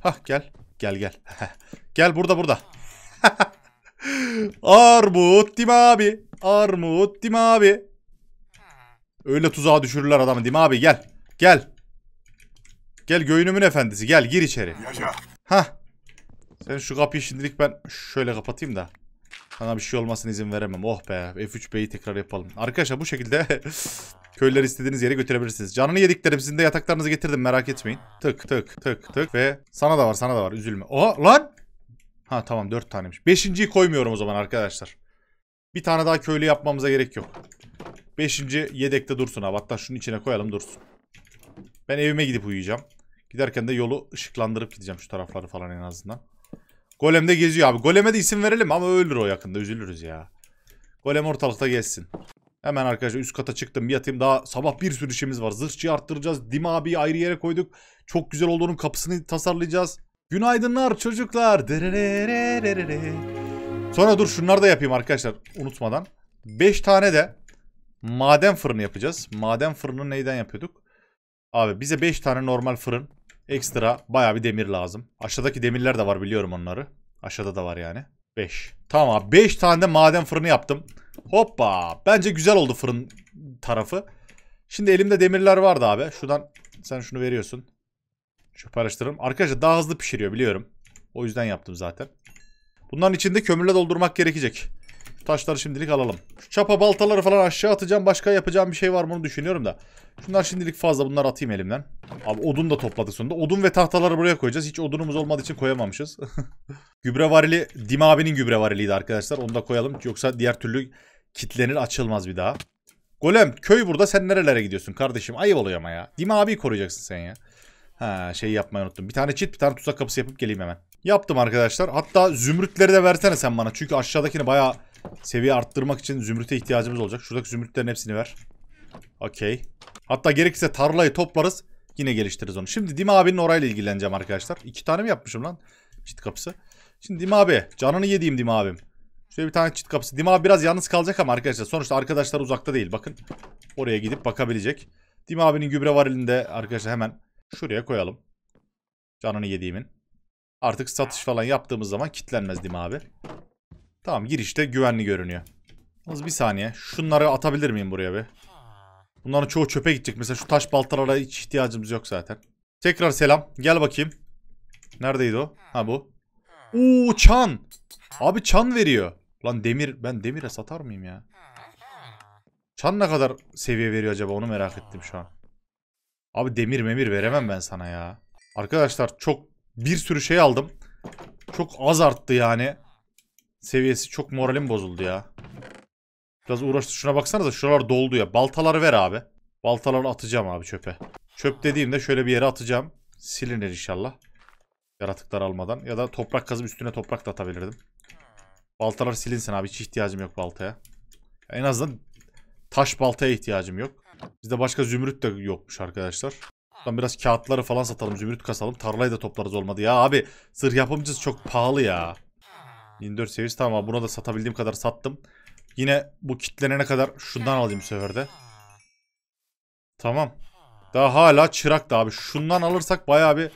Hah gel. Gel gel. gel burada burada. Armut Dimi abi. Armut Dimi abi. Öyle tuzağa düşürürler adamı Dimi abi gel. Gel. Gel göğünümün efendisi gel gir içeri. Yaşa. Hah. Sen şu kapıyı şimdilik ben şöyle kapatayım da. Sana bir şey olmasın izin veremem. Oh be. F3B'yi tekrar yapalım. Arkadaşlar bu şekilde Köyleri istediğiniz yere götürebilirsiniz. Canını yediklerim sizin de yataklarınızı getirdim merak etmeyin. Tık tık tık tık ve sana da var sana da var üzülme. Oha lan! Ha tamam dört taneymiş. Beşinciyi koymuyorum o zaman arkadaşlar. Bir tane daha köylü yapmamıza gerek yok. Beşinci yedekte dursun abi. Hatta şunun içine koyalım dursun. Ben evime gidip uyuyacağım. Giderken de yolu ışıklandırıp gideceğim şu tarafları falan en azından. Golem de geziyor abi. Goleme de isim verelim ama ölür o yakında. Üzülürüz ya. Golem ortalıkta gezsin. Hemen arkadaşlar üst kata çıktım bir yatayım. Daha sabah bir sürü işimiz var. Zırhçıyı arttıracağız. Dim abiyi ayrı yere koyduk. Çok güzel olduğunun kapısını tasarlayacağız. Günaydınlar çocuklar. Sonra dur şunları da yapayım arkadaşlar unutmadan. 5 tane de maden fırını yapacağız. Maden fırını neyden yapıyorduk? Abi bize 5 tane normal fırın. Ekstra baya bir demir lazım. Aşağıdaki demirler de var biliyorum onları. Aşağıda da var yani. 5. Tamam abi 5 tane de maden fırını yaptım. Hoppa. Bence güzel oldu fırın tarafı. Şimdi elimde demirler vardı abi. Şuradan sen şunu veriyorsun. Şu karıştırırım. Arkadaşlar daha hızlı pişiriyor biliyorum. O yüzden yaptım zaten. Bunların içinde kömürle doldurmak gerekecek taşları şimdilik alalım. Şu çapa baltaları falan aşağı atacağım. Başka yapacağım bir şey var mı onu düşünüyorum da. Şunlar şimdilik fazla. Bunları atayım elimden. Abi odun da topladık sonunda. Odun ve tahtaları buraya koyacağız. Hiç odunumuz olmadığı için koyamamışız. gübre varili Dim abinin gübre variliydi arkadaşlar. Onu da koyalım. Yoksa diğer türlü kitlenir açılmaz bir daha. Golem köy burada. Sen nerelere gidiyorsun kardeşim? Ayıp oluyor ama ya. Dim abiyi koruyacaksın sen ya. Ha şey yapmayı unuttum. Bir tane çit bir tane tuzak kapısı yapıp geleyim hemen. Yaptım arkadaşlar. Hatta zümrütleri de versene sen bana. Çünkü aşağıdakini bayağı Seviye arttırmak için zümrüte ihtiyacımız olacak. Şuradaki zümrütlerin hepsini ver. Okey. Hatta gerekirse tarlayı toplarız. Yine geliştiririz onu. Şimdi Dim abinin orayla ilgileneceğim arkadaşlar. İki tane mi yapmışım lan? Çit kapısı. Şimdi Dim abi. Canını yediğim Dim abim. Şöyle bir tane çit kapısı. Dim abi biraz yalnız kalacak ama arkadaşlar. Sonuçta arkadaşlar uzakta değil. Bakın. Oraya gidip bakabilecek. Dim abinin gübre varilinde arkadaşlar hemen şuraya koyalım. Canını yediğimin. Artık satış falan yaptığımız zaman kitlenmez Dim abi. Tamam girişte güvenli görünüyor. Az bir saniye. Şunları atabilir miyim buraya bir? Bunların çoğu çöpe gidecek. Mesela şu taş baltalara hiç ihtiyacımız yok zaten. Tekrar selam. Gel bakayım. Neredeydi o? Ha bu. Oo çan. Abi çan veriyor. Lan demir. Ben demire satar mıyım ya? Çan ne kadar seviye veriyor acaba onu merak ettim şu an. Abi demir memir veremem ben sana ya. Arkadaşlar çok bir sürü şey aldım. Çok az arttı yani seviyesi çok moralim bozuldu ya. Biraz uğraştı. Şuna baksanıza şuralar doldu ya. Baltaları ver abi. Baltaları atacağım abi çöpe. Çöp dediğimde şöyle bir yere atacağım. Silinir inşallah. Yaratıklar almadan. Ya da toprak kazıp üstüne toprak da atabilirdim. Baltalar silinsin abi. Hiç ihtiyacım yok baltaya. En azından taş baltaya ihtiyacım yok. Bizde başka zümrüt de yokmuş arkadaşlar. Buradan biraz kağıtları falan satalım. Zümrüt kasalım. Tarlayı da toplarız olmadı. Ya abi sırf yapımcısı çok pahalı ya. 24 seviyesi tamam abi. Buna da satabildiğim kadar sattım. Yine bu kitlenene kadar şundan alayım bu Tamam. Daha hala çırak da abi. Şundan alırsak bayağı bir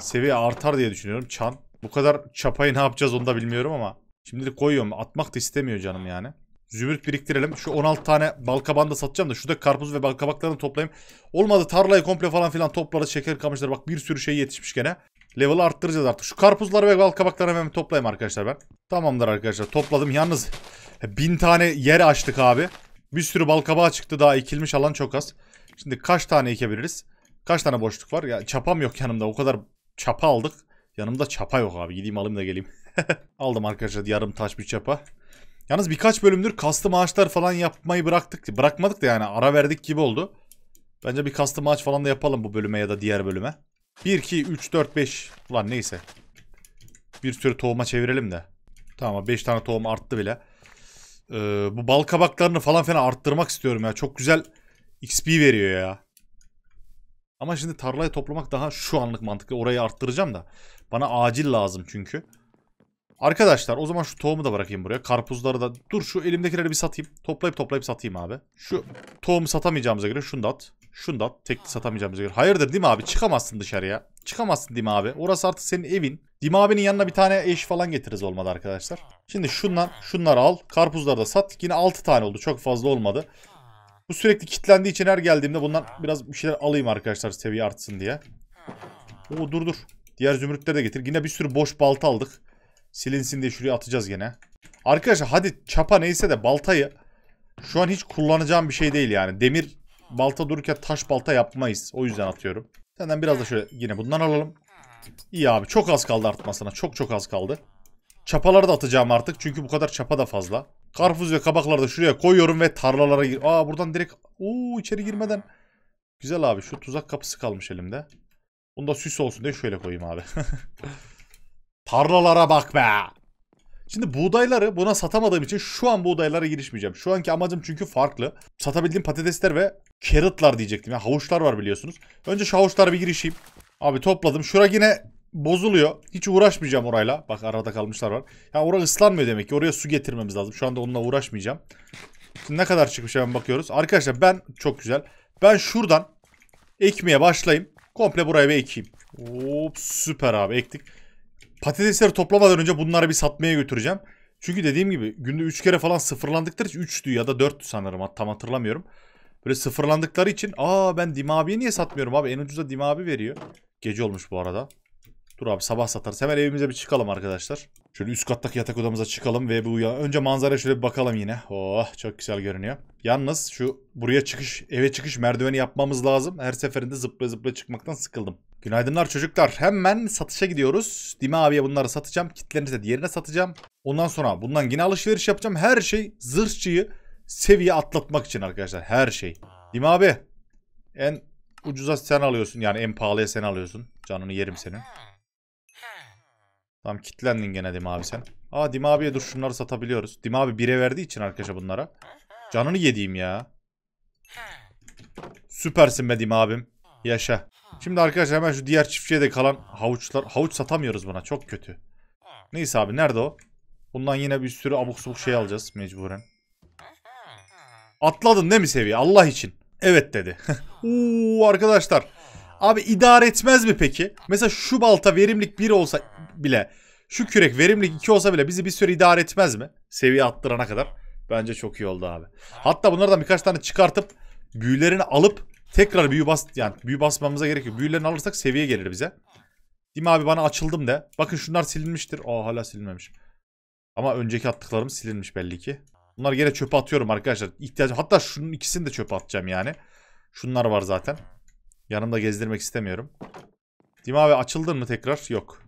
seviye artar diye düşünüyorum. Çan. Bu kadar çapayı ne yapacağız onu da bilmiyorum ama. Şimdilik koyuyorum. Atmak da istemiyor canım yani. Zümrüt biriktirelim. Şu 16 tane balkaban da satacağım da. Şurada karpuz ve balkabaklarını toplayayım. Olmadı tarlayı komple falan filan toplarız. Şeker kamışları bak bir sürü şey yetişmiş gene. Level'ı arttıracağız artık. Şu karpuzları ve bal kabakları hemen toplayayım arkadaşlar ben. Tamamdır arkadaşlar topladım. Yalnız e, bin tane yer açtık abi. Bir sürü bal kabağı çıktı. Daha ekilmiş alan çok az. Şimdi kaç tane ekebiliriz? Kaç tane boşluk var? Ya çapam yok yanımda. O kadar çapa aldık. Yanımda çapa yok abi. Gideyim alayım da geleyim. Aldım arkadaşlar yarım taş bir çapa. Yalnız birkaç bölümdür kastım ağaçlar falan yapmayı bıraktık. Bırakmadık da yani ara verdik gibi oldu. Bence bir kastım ağaç falan da yapalım bu bölüme ya da diğer bölüme. 1, 2, 3, 4, 5. Ulan neyse. Bir sürü tohuma çevirelim de. Tamam 5 tane tohum arttı bile. Ee, bu bal kabaklarını falan fena arttırmak istiyorum ya. Çok güzel XP veriyor ya. Ama şimdi tarlayı toplamak daha şu anlık mantıklı. Orayı arttıracağım da. Bana acil lazım çünkü. Arkadaşlar o zaman şu tohumu da bırakayım buraya. Karpuzları da. Dur şu elimdekileri bir satayım. Toplayıp toplayıp satayım abi. Şu tohumu satamayacağımıza göre şunu da at. Şunu tek at. Tekli satamayacağımıza göre. Hayırdır değil mi abi? Çıkamazsın dışarıya. Çıkamazsın Dim abi. Orası artık senin evin. Dim abinin yanına bir tane eş falan getiririz olmadı arkadaşlar. Şimdi şunlar, şunları al. Karpuzları da sat. Yine 6 tane oldu. Çok fazla olmadı. Bu sürekli kilitlendiği için her geldiğimde bundan biraz bir şeyler alayım arkadaşlar seviye artsın diye. Oo dur dur. Diğer zümrütleri de getir. Yine bir sürü boş balta aldık. Silinsin diye şuraya atacağız yine. Arkadaşlar hadi çapa neyse de baltayı şu an hiç kullanacağım bir şey değil yani. Demir balta dururken taş balta yapmayız. O yüzden atıyorum. Senden biraz da şöyle yine bundan alalım. İyi abi çok az kaldı artmasına. Çok çok az kaldı. Çapaları da atacağım artık. Çünkü bu kadar çapa da fazla. Karpuz ve kabakları da şuraya koyuyorum ve tarlalara gir. Aa buradan direkt Oo içeri girmeden. Güzel abi şu tuzak kapısı kalmış elimde. Bunu süs olsun diye şöyle koyayım abi. Tarlalara bak be. Şimdi buğdayları buna satamadığım için şu an buğdaylara girişmeyeceğim. Şu anki amacım çünkü farklı. Satabildiğim patatesler ve carrotlar diyecektim. Yani havuçlar var biliyorsunuz. Önce şu havuçlara bir girişeyim. Abi topladım. Şura yine bozuluyor. Hiç uğraşmayacağım orayla. Bak arada kalmışlar var. Ya yani orası ıslanmıyor demek ki. Oraya su getirmemiz lazım. Şu anda onunla uğraşmayacağım. Şimdi ne kadar çıkmış hemen bakıyoruz. Arkadaşlar ben çok güzel. Ben şuradan ekmeye başlayayım. Komple buraya bir ekeyim. Hop süper abi ektik. Patatesleri toplamadan önce bunları bir satmaya götüreceğim. Çünkü dediğim gibi günde 3 kere falan sıfırlandıkları için 3'tü ya da 4'tü sanırım tam hatırlamıyorum. Böyle sıfırlandıkları için aa ben Dim abiye niye satmıyorum abi en ucuza Dim abi veriyor. Gece olmuş bu arada. Dur abi sabah satarız. Hemen evimize bir çıkalım arkadaşlar. Şöyle üst kattaki yatak odamıza çıkalım ve bu önce manzaraya şöyle bir bakalım yine. Oh çok güzel görünüyor. Yalnız şu buraya çıkış eve çıkış merdiveni yapmamız lazım. Her seferinde zıpla zıpla çıkmaktan sıkıldım. Günaydınlar çocuklar. Hemen satışa gidiyoruz. Dime abiye bunları satacağım. Kitlerini de diğerine satacağım. Ondan sonra bundan yine alışveriş yapacağım. Her şey zırhçıyı seviye atlatmak için arkadaşlar. Her şey. Dime abi. En ucuza sen alıyorsun. Yani en pahalıya sen alıyorsun. Canını yerim senin. Tamam kitlendin gene Dime abi sen. Aa Dime abiye dur şunları satabiliyoruz. Dime abi bire verdiği için arkadaşlar bunlara. Canını yediğim ya. Süpersin be Dime abim. Yaşa. Şimdi arkadaşlar hemen şu diğer çiftçiye de kalan havuçlar. Havuç satamıyoruz buna. Çok kötü. Neyse abi nerede o? Bundan yine bir sürü abuk subuk şey alacağız mecburen. Atladın değil mi seviye? Allah için. Evet dedi. Uuu arkadaşlar. Abi idare etmez mi peki? Mesela şu balta verimlik 1 olsa bile. Şu kürek verimlik 2 olsa bile bizi bir süre idare etmez mi? Seviye attırana kadar. Bence çok iyi oldu abi. Hatta bunlardan birkaç tane çıkartıp büyülerini alıp Tekrar büyü bas yani büyü basmamıza gerek yok. Büyülerini alırsak seviye gelir bize. Değil mi abi bana açıldım de. Bakın şunlar silinmiştir. Aa hala silinmemiş. Ama önceki attıklarım silinmiş belli ki. Bunları yine çöpe atıyorum arkadaşlar. İhtiyacım hatta şunun ikisini de çöpe atacağım yani. Şunlar var zaten. Yanımda gezdirmek istemiyorum. Değil mi abi açıldın mı tekrar? Yok.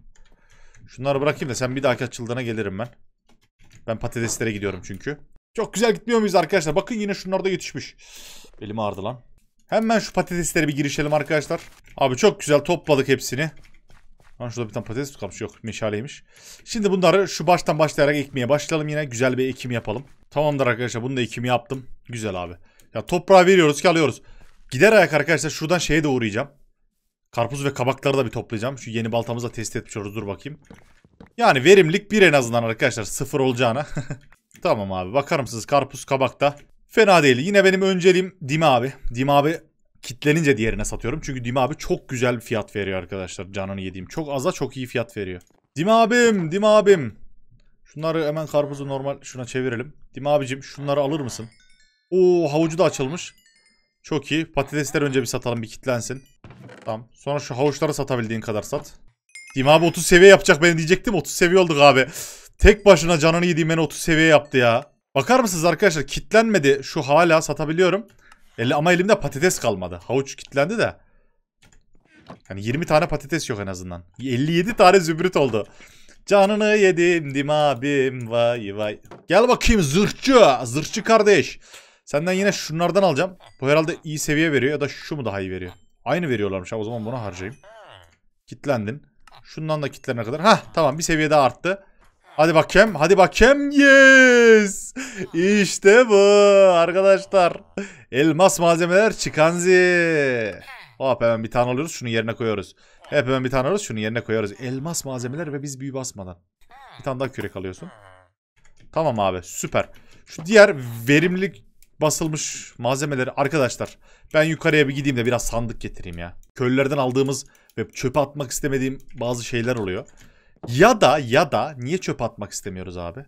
Şunları bırakayım da sen bir dahaki açıldığına gelirim ben. Ben patateslere gidiyorum çünkü. Çok güzel gitmiyor muyuz arkadaşlar? Bakın yine şunlarda yetişmiş. Elim ağrıdı lan. Hemen şu patatesleri bir girişelim arkadaşlar. Abi çok güzel topladık hepsini. Lan şurada bir tane patates tutamış Yok meşaleymiş. Şimdi bunları şu baştan başlayarak ekmeye başlayalım yine. Güzel bir ekim yapalım. Tamamdır arkadaşlar. Bunu da ekimi yaptım. Güzel abi. Ya toprağı veriyoruz ki alıyoruz. Gider ayak arkadaşlar şuradan şeye de uğrayacağım. Karpuz ve kabakları da bir toplayacağım. Şu yeni baltamızla test etmiş oluruz. Dur bakayım. Yani verimlilik bir en azından arkadaşlar. Sıfır olacağına. tamam abi. Bakar mısınız karpuz kabak da Fena değil. Yine benim önceliğim Dimi abi. Dimi abi kitlenince diğerine satıyorum. Çünkü Dimi abi çok güzel bir fiyat veriyor arkadaşlar. Canını yediğim. Çok aza çok iyi fiyat veriyor. Dimi abim, Dimi abim. Şunları hemen karpuzu normal şuna çevirelim. Dimi abicim şunları alır mısın? Oo havucu da açılmış. Çok iyi. Patatesler önce bir satalım bir kitlensin. Tamam. Sonra şu havuçları satabildiğin kadar sat. Dimi abi 30 seviye yapacak ben diyecektim. 30 seviye olduk abi. Tek başına canını yediğim beni 30 seviye yaptı ya. Bakar mısınız arkadaşlar kitlenmedi. Şu hala satabiliyorum. Eli, ama elimde patates kalmadı. Havuç kitlendi de. Yani 20 tane patates yok en azından. 57 tane zümrüt oldu. Canını yedim dim abim vay vay. Gel bakayım zırhçı. Zırhçı kardeş. Senden yine şunlardan alacağım. Bu herhalde iyi seviye veriyor ya da şu mu daha iyi veriyor. Aynı veriyorlarmış abi o zaman bunu harcayayım. Kitlendin. Şundan da kitlene kadar. Ha, tamam bir seviye daha arttı. Hadi bakayım. Hadi bakayım. Yes. İşte bu arkadaşlar. Elmas malzemeler çıkanzi. Hop hemen bir tane alıyoruz. Şunu yerine koyuyoruz. Hep hemen bir tane alıyoruz. Şunu yerine koyuyoruz. Elmas malzemeler ve biz büyü basmadan. Bir tane daha kürek alıyorsun. Tamam abi süper. Şu diğer verimlilik basılmış malzemeleri arkadaşlar. Ben yukarıya bir gideyim de biraz sandık getireyim ya. Köylülerden aldığımız ve çöpe atmak istemediğim bazı şeyler oluyor. Ya da ya da niye çöp atmak istemiyoruz abi?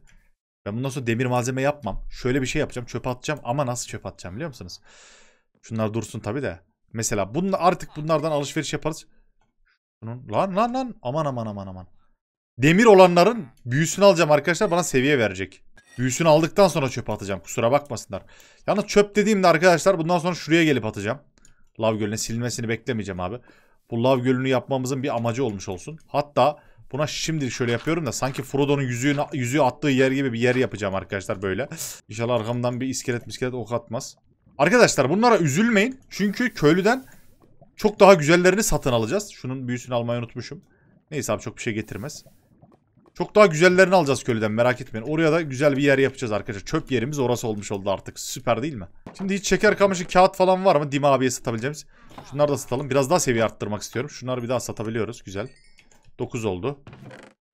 Ben bundan sonra demir malzeme yapmam. Şöyle bir şey yapacağım. Çöp atacağım ama nasıl çöp atacağım biliyor musunuz? Şunlar dursun tabi de. Mesela bunun artık bunlardan alışveriş yaparız. Bunun, lan lan lan aman aman aman aman. Demir olanların büyüsünü alacağım arkadaşlar bana seviye verecek. Büyüsünü aldıktan sonra çöp atacağım kusura bakmasınlar. Yani çöp dediğimde arkadaşlar bundan sonra şuraya gelip atacağım. Lav Gölü'ne silinmesini beklemeyeceğim abi. Bu Lav Gölü'nü yapmamızın bir amacı olmuş olsun. Hatta Buna şimdilik şöyle yapıyorum da sanki Frodo'nun yüzüğü, yüzüğü attığı yer gibi bir yer yapacağım arkadaşlar böyle. İnşallah arkamdan bir iskelet miskelet ok atmaz. Arkadaşlar bunlara üzülmeyin. Çünkü köylüden çok daha güzellerini satın alacağız. Şunun büyüsünü almayı unutmuşum. Neyse abi çok bir şey getirmez. Çok daha güzellerini alacağız köylüden merak etmeyin. Oraya da güzel bir yer yapacağız arkadaşlar. Çöp yerimiz orası olmuş oldu artık. Süper değil mi? Şimdi hiç şeker kamışı kağıt falan var mı? Dima abiye satabileceğimiz. Şunları da satalım. Biraz daha seviye arttırmak istiyorum. Şunları bir daha satabiliyoruz. Güzel. 9 oldu.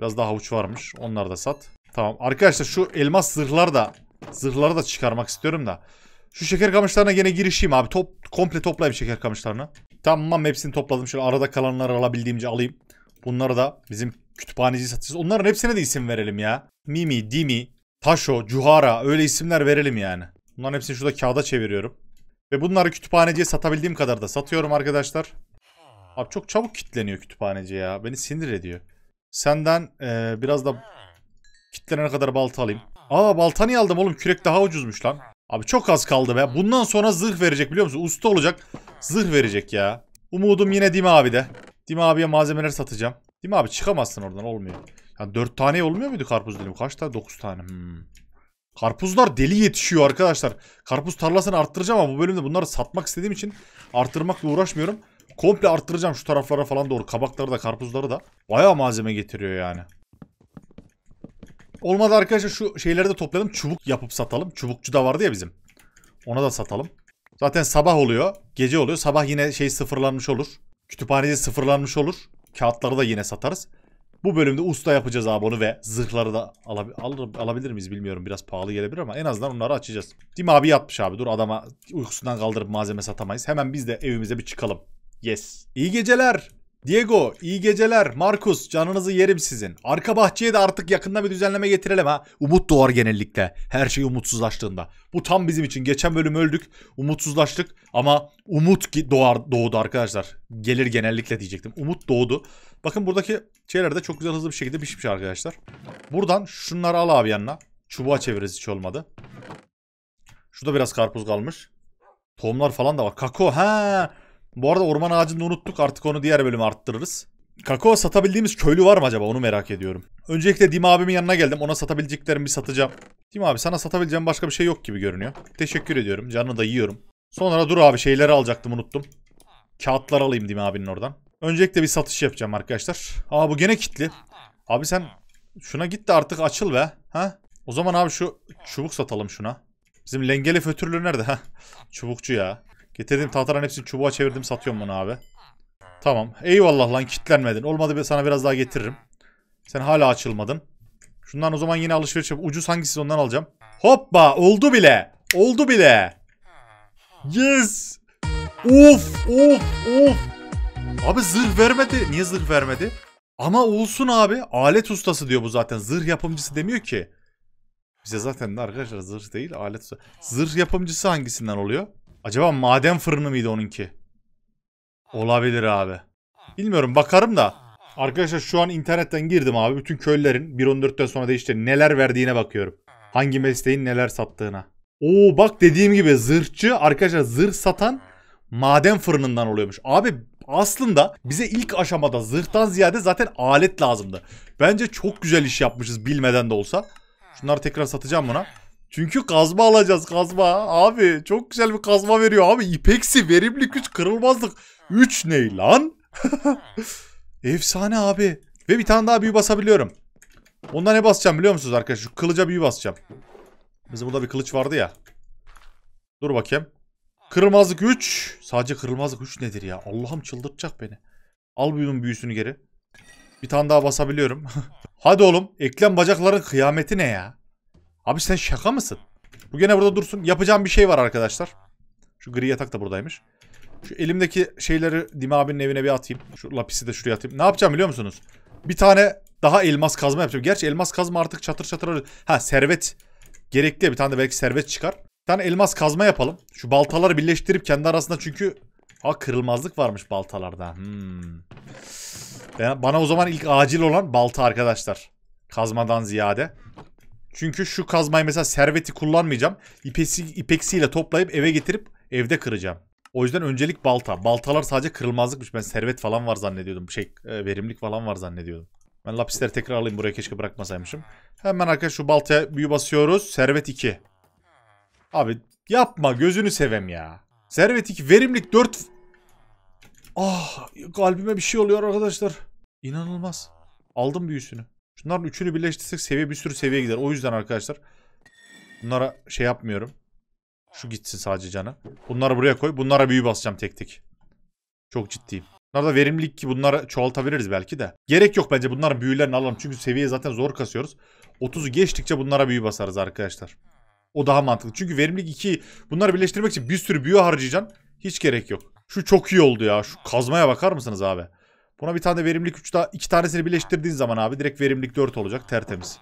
Biraz daha havuç varmış. Onları da sat. Tamam. Arkadaşlar şu elmas zırhlar da zırhları da çıkarmak istiyorum da. Şu şeker kamışlarına yine girişeyim abi. Top, komple toplayayım şeker kamışlarını. Tamam hepsini topladım. Şöyle arada kalanları alabildiğimce alayım. Bunları da bizim kütüphaneci satacağız. Onların hepsine de isim verelim ya. Mimi, Dimi, Taşo, Cuhara öyle isimler verelim yani. Bunların hepsini şurada kağıda çeviriyorum. Ve bunları kütüphaneciye satabildiğim kadar da satıyorum arkadaşlar. Abi çok çabuk kitleniyor kütüphaneci ya. Beni sinir ediyor. Senden e, biraz da kitlenene kadar balta alayım. Aa balta niye aldım oğlum? Kürek daha ucuzmuş lan. Abi çok az kaldı be. Bundan sonra zırh verecek biliyor musun? Usta olacak. Zırh verecek ya. Umudum yine Dimi abi de. Dimi abiye malzemeler satacağım. Dimi abi çıkamazsın oradan olmuyor. Yani 4 tane olmuyor muydu karpuz dilim? Kaç tane? 9 tane. Hmm. Karpuzlar deli yetişiyor arkadaşlar. Karpuz tarlasını arttıracağım ama bu bölümde bunları satmak istediğim için arttırmakla uğraşmıyorum. Komple arttıracağım şu taraflara falan doğru. Kabakları da karpuzları da. Baya malzeme getiriyor yani. Olmadı arkadaşlar şu şeyleri de toplayalım. Çubuk yapıp satalım. Çubukçu da vardı ya bizim. Ona da satalım. Zaten sabah oluyor. Gece oluyor. Sabah yine şey sıfırlanmış olur. Kütüphaneci sıfırlanmış olur. Kağıtları da yine satarız. Bu bölümde usta yapacağız abi onu ve zırhları da alab al alabilir miyiz bilmiyorum. Biraz pahalı gelebilir ama en azından onları açacağız. Dim abi yatmış abi. Dur adama uykusundan kaldırıp malzeme satamayız. Hemen biz de evimize bir çıkalım. Yes. İyi geceler. Diego iyi geceler. Markus canınızı yerim sizin. Arka bahçeye de artık yakında bir düzenleme getirelim ha. Umut doğar genellikle. Her şey umutsuzlaştığında. Bu tam bizim için. Geçen bölüm öldük. Umutsuzlaştık ama umut doğar doğdu arkadaşlar. Gelir genellikle diyecektim. Umut doğdu. Bakın buradaki şeyler de çok güzel hızlı bir şekilde pişmiş arkadaşlar. Buradan şunları al abi yanına. Çubuğa çeviririz hiç olmadı. Şurada biraz karpuz kalmış. Tohumlar falan da var. Kako ha. Bu arada orman ağacını unuttuk. Artık onu diğer bölüme arttırırız. Kakao satabildiğimiz köylü var mı acaba? Onu merak ediyorum. Öncelikle Dim abimin yanına geldim. Ona satabileceklerimi satacağım. Dim abi sana satabileceğim başka bir şey yok gibi görünüyor. Teşekkür ediyorum. Canını da yiyorum. Sonra dur abi şeyleri alacaktım unuttum. Kağıtlar alayım Dim abinin oradan. Öncelikle bir satış yapacağım arkadaşlar. Aa bu gene kitli. Abi sen şuna git de artık açıl be. Ha? O zaman abi şu çubuk satalım şuna. Bizim lengeli fötürlü nerede? Çubukçu ya. Getirdim tahtaların hepsini çubuğa çevirdim satıyorum bunu abi. Tamam. Eyvallah lan kitlenmedin. Olmadı be sana biraz daha getiririm. Sen hala açılmadın. Şundan o zaman yine alışveriş yap. Ucuz hangisi ondan alacağım. Hoppa oldu bile. Oldu bile. Yes. Of of of. Abi zırh vermedi. Niye zırh vermedi? Ama olsun abi. Alet ustası diyor bu zaten. Zırh yapımcısı demiyor ki. Bize zaten de arkadaşlar zırh değil alet ustası. Zırh yapımcısı hangisinden oluyor? Acaba maden fırını mıydı onunki? Olabilir abi. Bilmiyorum bakarım da. Arkadaşlar şu an internetten girdim abi. Bütün köylerin 1.14'ten sonra değişti neler verdiğine bakıyorum. Hangi mesleğin neler sattığına. Oo bak dediğim gibi zırhçı arkadaşlar zırh satan maden fırınından oluyormuş. Abi aslında bize ilk aşamada zırhtan ziyade zaten alet lazımdı. Bence çok güzel iş yapmışız bilmeden de olsa. Şunları tekrar satacağım buna. Çünkü kazma alacağız kazma. Abi çok güzel bir kazma veriyor abi. İpeksi verimli güç kırılmazlık. 3 ne lan? Efsane abi. Ve bir tane daha büyü basabiliyorum. Ondan ne basacağım biliyor musunuz arkadaşlar? Şu kılıca büyü basacağım. Bizim burada bir kılıç vardı ya. Dur bakayım. Kırılmazlık 3. Sadece kırılmazlık 3 nedir ya? Allah'ım çıldırtacak beni. Al büyünün büyüsünü geri. Bir tane daha basabiliyorum. Hadi oğlum. Eklem bacakların kıyameti ne ya? Abi sen şaka mısın? Bu gene burada dursun. Yapacağım bir şey var arkadaşlar. Şu gri yatak da buradaymış. Şu elimdeki şeyleri Dima abinin evine bir atayım. Şu lapisi de şuraya atayım. Ne yapacağım biliyor musunuz? Bir tane daha elmas kazma yapacağım. Gerçi elmas kazma artık çatır çatır. Ha servet gerekli. Bir tane de belki servet çıkar. Bir tane elmas kazma yapalım. Şu baltaları birleştirip kendi arasında çünkü... Ha kırılmazlık varmış baltalarda. Hmm. bana o zaman ilk acil olan balta arkadaşlar. Kazmadan ziyade. Çünkü şu kazmayı mesela serveti kullanmayacağım. İpesi, ipeksiyle toplayıp eve getirip evde kıracağım. O yüzden öncelik balta. Baltalar sadece kırılmazlıkmış. Ben servet falan var zannediyordum. Şey e, verimlik falan var zannediyordum. Ben lapisleri tekrar alayım. Buraya keşke bırakmasaymışım. Hemen arkadaşlar şu baltaya büyü basıyoruz. Servet 2. Abi yapma gözünü sevem ya. Servet 2 verimlik 4. Ah kalbime bir şey oluyor arkadaşlar. İnanılmaz. Aldım büyüsünü. Şunların üçünü birleştirsek seviye bir sürü seviye gider. O yüzden arkadaşlar bunlara şey yapmıyorum. Şu gitsin sadece canı. Bunları buraya koy. Bunlara büyü basacağım tek tek. Çok ciddiyim. Bunlar da verimlilik ki bunları çoğaltabiliriz belki de. Gerek yok bence bunların büyülerini alalım. Çünkü seviye zaten zor kasıyoruz. 30'u geçtikçe bunlara büyü basarız arkadaşlar. O daha mantıklı. Çünkü verimlilik 2 bunları birleştirmek için bir sürü büyü harcayacaksın. Hiç gerek yok. Şu çok iyi oldu ya. Şu kazmaya bakar mısınız abi? Buna bir tane de verimlilik 3 daha iki tanesini birleştirdiğin zaman abi direkt verimlilik 4 olacak tertemiz.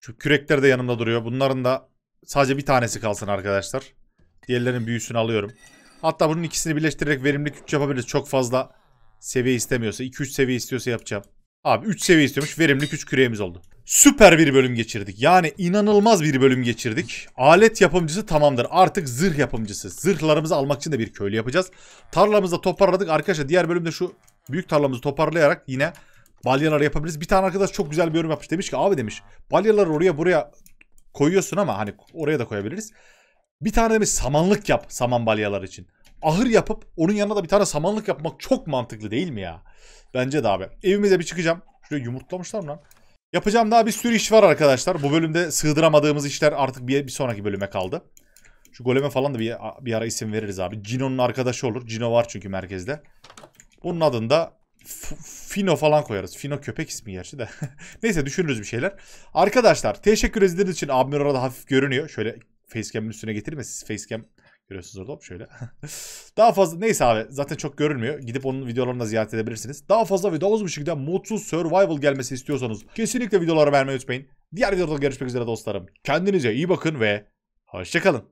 Şu kürekler de yanımda duruyor. Bunların da sadece bir tanesi kalsın arkadaşlar. Diğerlerinin büyüsünü alıyorum. Hatta bunun ikisini birleştirerek verimlilik 3 yapabiliriz. Çok fazla seviye istemiyorsa 2-3 seviye istiyorsa yapacağım. Abi 3 seviye istiyormuş. Verimlilik 3 küreğimiz oldu. Süper bir bölüm geçirdik. Yani inanılmaz bir bölüm geçirdik. Alet yapımcısı tamamdır. Artık zırh yapımcısı. Zırhlarımızı almak için de bir köylü yapacağız. Tarlamızda toparladık. Arkadaşlar diğer bölümde şu büyük tarlamızı toparlayarak yine balyalar yapabiliriz. Bir tane arkadaş çok güzel bir yorum yapmış. Demiş ki abi demiş balyaları oraya buraya koyuyorsun ama hani oraya da koyabiliriz. Bir tane demiş samanlık yap saman balyalar için. Ahır yapıp onun yanına da bir tane samanlık yapmak çok mantıklı değil mi ya? Bence de abi. Evimize bir çıkacağım. Şuraya yumurtlamışlar mı lan? Yapacağım daha bir sürü iş var arkadaşlar. Bu bölümde sığdıramadığımız işler artık bir, bir sonraki bölüme kaldı. Şu goleme falan da bir, bir ara isim veririz abi. Cino'nun arkadaşı olur. Cino var çünkü merkezde. Bunun adında F Fino falan koyarız. Fino köpek ismi gerçi de. Neyse düşünürüz bir şeyler. Arkadaşlar teşekkür ederiz için abim orada hafif görünüyor. Şöyle facecam'in üstüne getirme. Siz facecam görüyorsunuz orada. Şöyle. Daha fazla neyse abi zaten çok görünmüyor. Gidip onun videolarını da ziyaret edebilirsiniz. Daha fazla video bu şekilde mutsuz survival gelmesi istiyorsanız kesinlikle videoları vermeyi unutmayın. Diğer videoda görüşmek üzere dostlarım. Kendinize iyi bakın ve hoşçakalın.